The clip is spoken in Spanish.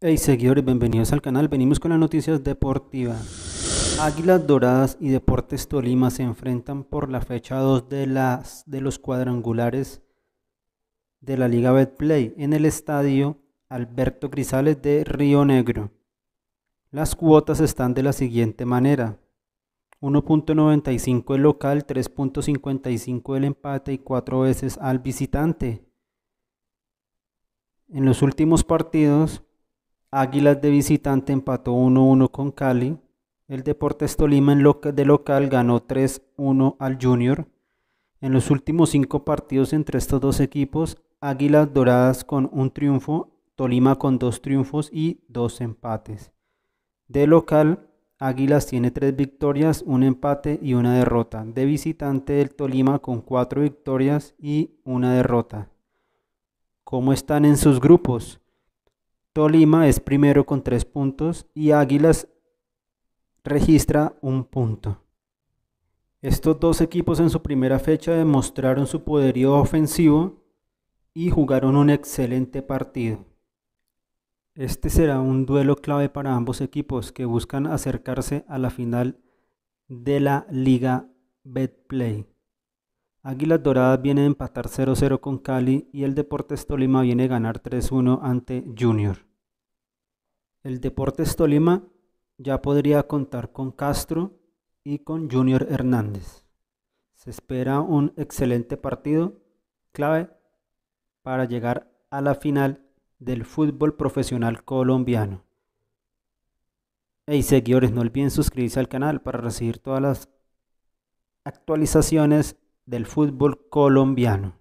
Hey seguidores, bienvenidos al canal. Venimos con las noticias deportivas. Águilas Doradas y Deportes Tolima se enfrentan por la fecha 2 de, las, de los cuadrangulares de la Liga Betplay en el estadio Alberto Grisales de Río Negro. Las cuotas están de la siguiente manera. 1.95 el local, 3.55 el empate y 4 veces al visitante. En los últimos partidos, Águilas de visitante empató 1-1 con Cali. El Deportes Tolima en de local ganó 3-1 al Junior. En los últimos cinco partidos entre estos dos equipos, Águilas Doradas con un triunfo, Tolima con dos triunfos y dos empates. De local, Águilas tiene tres victorias, un empate y una derrota. De visitante, el Tolima con cuatro victorias y una derrota. ¿Cómo están en sus grupos? Tolima es primero con tres puntos y Águilas registra un punto. Estos dos equipos en su primera fecha demostraron su poderío ofensivo y jugaron un excelente partido. Este será un duelo clave para ambos equipos que buscan acercarse a la final de la Liga Betplay. Águilas Doradas viene a empatar 0-0 con Cali y el Deportes Tolima viene a ganar 3-1 ante Junior el Deportes Tolima ya podría contar con Castro y con Junior Hernández. Se espera un excelente partido clave para llegar a la final del fútbol profesional colombiano. Hey seguidores, no olviden suscribirse al canal para recibir todas las actualizaciones del fútbol colombiano.